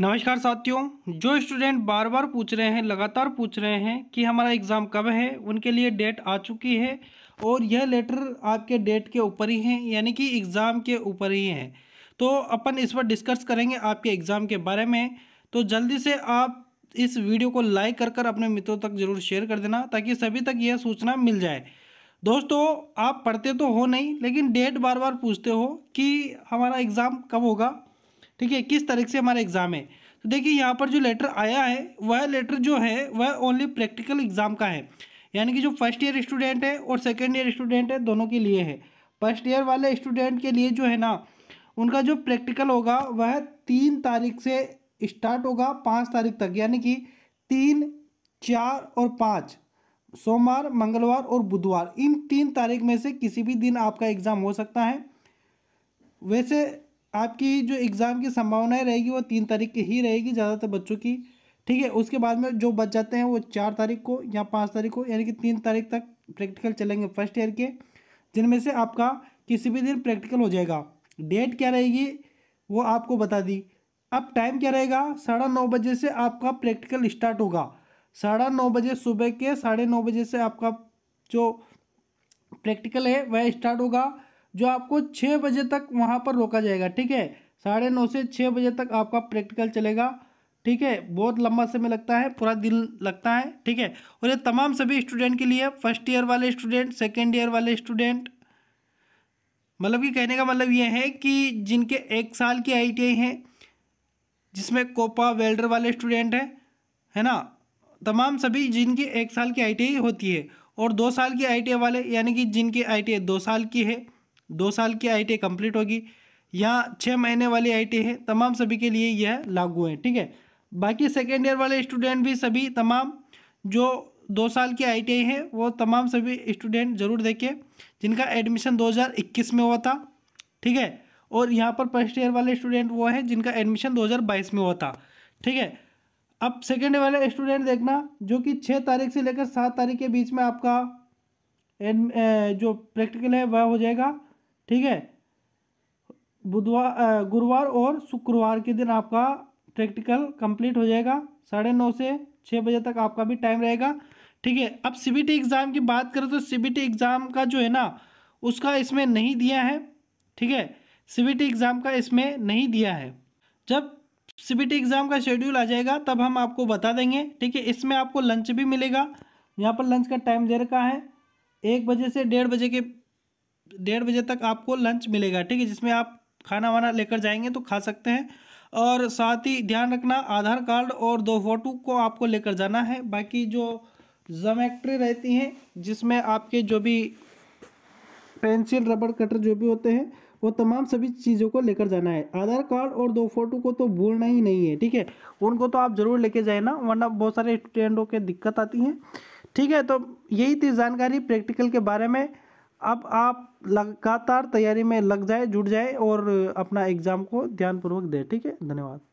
नमस्कार साथियों जो स्टूडेंट बार बार पूछ रहे हैं लगातार पूछ रहे हैं कि हमारा एग्ज़ाम कब है उनके लिए डेट आ चुकी है और यह लेटर आपके डेट के ऊपर ही है यानी कि एग्ज़ाम के ऊपर ही है तो अपन इस पर डिस्कस करेंगे आपके एग्ज़ाम के बारे में तो जल्दी से आप इस वीडियो को लाइक कर कर अपने मित्रों तक ज़रूर शेयर कर देना ताकि सभी तक यह सूचना मिल जाए दोस्तों आप पढ़ते तो हो नहीं लेकिन डेट बार बार पूछते हो कि हमारा एग्ज़ाम कब होगा ठीक है किस तारीख से हमारा एग्ज़ाम है तो देखिए यहाँ पर जो लेटर आया है वह लेटर जो है वह ओनली प्रैक्टिकल एग्ज़ाम का है यानी कि जो फर्स्ट ईयर स्टूडेंट है और सेकेंड ईयर स्टूडेंट है दोनों के लिए है फर्स्ट ईयर वाले स्टूडेंट के लिए जो है ना उनका जो प्रैक्टिकल होगा वह तीन तारीख से स्टार्ट होगा पाँच तारीख तक यानी कि तीन चार और पाँच सोमवार मंगलवार और बुधवार इन तीन तारीख में से किसी भी दिन आपका एग्ज़ाम हो सकता है वैसे आपकी जो एग्ज़ाम की संभावनाएं रहेगी वो तीन तारीख की ही रहेगी ज़्यादातर बच्चों की ठीक है उसके बाद में जो बच जाते हैं वो चार तारीख को या पाँच तारीख को यानी कि तीन तारीख तक प्रैक्टिकल चलेंगे फर्स्ट ईयर के जिनमें से आपका किसी भी दिन प्रैक्टिकल हो जाएगा डेट क्या रहेगी वो आपको बता दी अब टाइम क्या रहेगा साढ़े नौ बजे से आपका प्रैक्टिकल स्टार्ट होगा साढ़े नौ बजे सुबह के साढ़े नौ बजे से आपका जो प्रैक्टिकल है वह स्टार्ट होगा जो आपको छः बजे तक वहाँ पर रोका जाएगा ठीक है साढ़े नौ से छः बजे तक आपका प्रैक्टिकल चलेगा ठीक है बहुत लंबा समय लगता है पूरा दिन लगता है ठीक है और ये तमाम सभी स्टूडेंट के लिए फर्स्ट ईयर वाले स्टूडेंट सेकेंड ईयर वाले स्टूडेंट मतलब कि कहने का मतलब ये है कि जिनके एक साल की आई हैं जिसमें कोपा वेल्डर वाले स्टूडेंट हैं है ना तमाम सभी जिनकी एक साल की आई होती है और दो साल की आई वाले यानी कि जिनकी आई दो साल की है दो साल की आई कंप्लीट होगी यहाँ छः महीने वाली आई है तमाम सभी के लिए यह लागू है ठीक है बाकी सेकेंड ईयर वाले स्टूडेंट भी सभी तमाम जो दो साल की आई है वो तमाम सभी स्टूडेंट ज़रूर देखें जिनका एडमिशन 2021 में हुआ था ठीक है और यहाँ पर फर्स्ट ईयर वाले स्टूडेंट वो हैं जिनका एडमिशन 2022 में हुआ था ठीक है अब सेकेंड ईयर वाले स्टूडेंट देखना जो कि छः तारीख से लेकर सात तारीख के बीच में आपका जो प्रैक्टिकल है वह हो जाएगा ठीक है बुधवार गुरुवार और शुक्रवार के दिन आपका प्रैक्टिकल कंप्लीट हो जाएगा साढ़े नौ से छः बजे तक आपका भी टाइम रहेगा ठीक है अब सीबीटी एग्ज़ाम की बात करें तो सीबीटी एग्ज़ाम का जो है ना उसका इसमें नहीं दिया है ठीक है सीबीटी एग्ज़ाम का इसमें नहीं दिया है जब सीबीटी एग्ज़ाम का शेड्यूल आ जाएगा तब हम आपको बता देंगे ठीक है इसमें आपको लंच भी मिलेगा यहाँ पर लंच का टाइम दे रखा है एक बजे से डेढ़ बजे के डेढ़ बजे तक आपको लंच मिलेगा ठीक है जिसमें आप खाना वाना लेकर जाएंगे तो खा सकते हैं और साथ ही ध्यान रखना आधार कार्ड और दो फोटो को आपको लेकर जाना है बाकी जो जमेक्ट्री रहती हैं जिसमें आपके जो भी पेंसिल रबड़ कटर जो भी होते हैं वो तमाम सभी चीज़ों को लेकर जाना है आधार कार्ड और दो फोटो को तो भूलना ही नहीं है ठीक है उनको तो आप ज़रूर लेके जाए ना वरना बहुत सारे स्टूडेंटों के दिक्कत आती हैं ठीक है तो यही थी जानकारी प्रैक्टिकल के बारे में अब आप लगातार तैयारी में लग जाए जुट जाए और अपना एग्ज़ाम को ध्यानपूर्वक दे ठीक है धन्यवाद